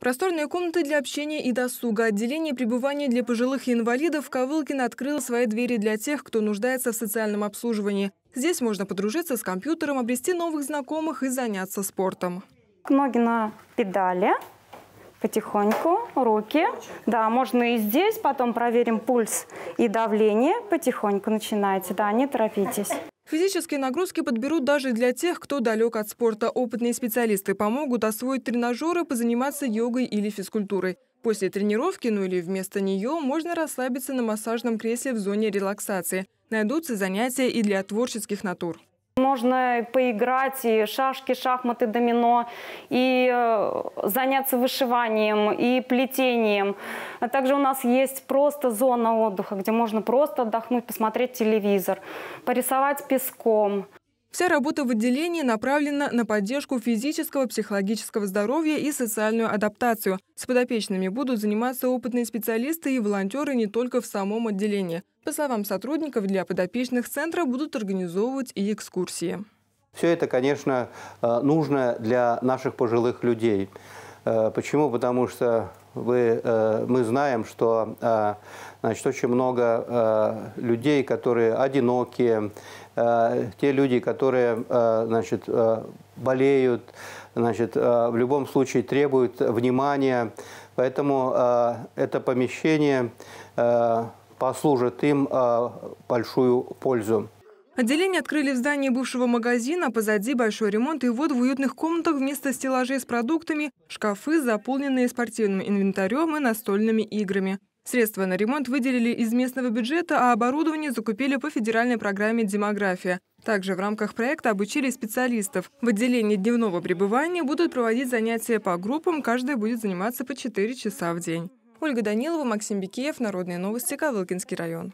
Просторные комнаты для общения и досуга, отделение пребывания для пожилых и инвалидов Ковылкин открыл свои двери для тех, кто нуждается в социальном обслуживании. Здесь можно подружиться с компьютером, обрести новых знакомых и заняться спортом. Ноги на педали, потихоньку, руки. Да, можно и здесь, потом проверим пульс и давление. Потихоньку начинайте, да, не торопитесь. Физические нагрузки подберут даже для тех, кто далек от спорта. Опытные специалисты помогут освоить тренажеры, позаниматься йогой или физкультурой. После тренировки, ну или вместо нее, можно расслабиться на массажном кресле в зоне релаксации. Найдутся занятия и для творческих натур. Можно поиграть и шашки, шахматы, домино, и э, заняться вышиванием, и плетением. А также у нас есть просто зона отдыха, где можно просто отдохнуть, посмотреть телевизор, порисовать песком. Вся работа в отделении направлена на поддержку физического, психологического здоровья и социальную адаптацию. С подопечными будут заниматься опытные специалисты и волонтеры не только в самом отделении. По словам сотрудников, для подопечных центра будут организовывать и экскурсии. Все это, конечно, э, нужно для наших пожилых людей. Э, почему? Потому что вы, э, мы знаем, что э, значит, очень много людей, которые одинокие, те люди, которые значит, болеют, значит, в любом случае требуют внимания. Поэтому это помещение послужит им большую пользу. Отделение открыли в здании бывшего магазина, а позади большой ремонт, и вот в уютных комнатах вместо стеллажей с продуктами шкафы, заполненные спортивным инвентарем и настольными играми. Средства на ремонт выделили из местного бюджета, а оборудование закупили по федеральной программе «Демография». Также в рамках проекта обучили специалистов. В отделении дневного пребывания будут проводить занятия по группам, каждая будет заниматься по 4 часа в день. Ольга Данилова, Максим Бекеев, Народные новости, Кавылкинский район.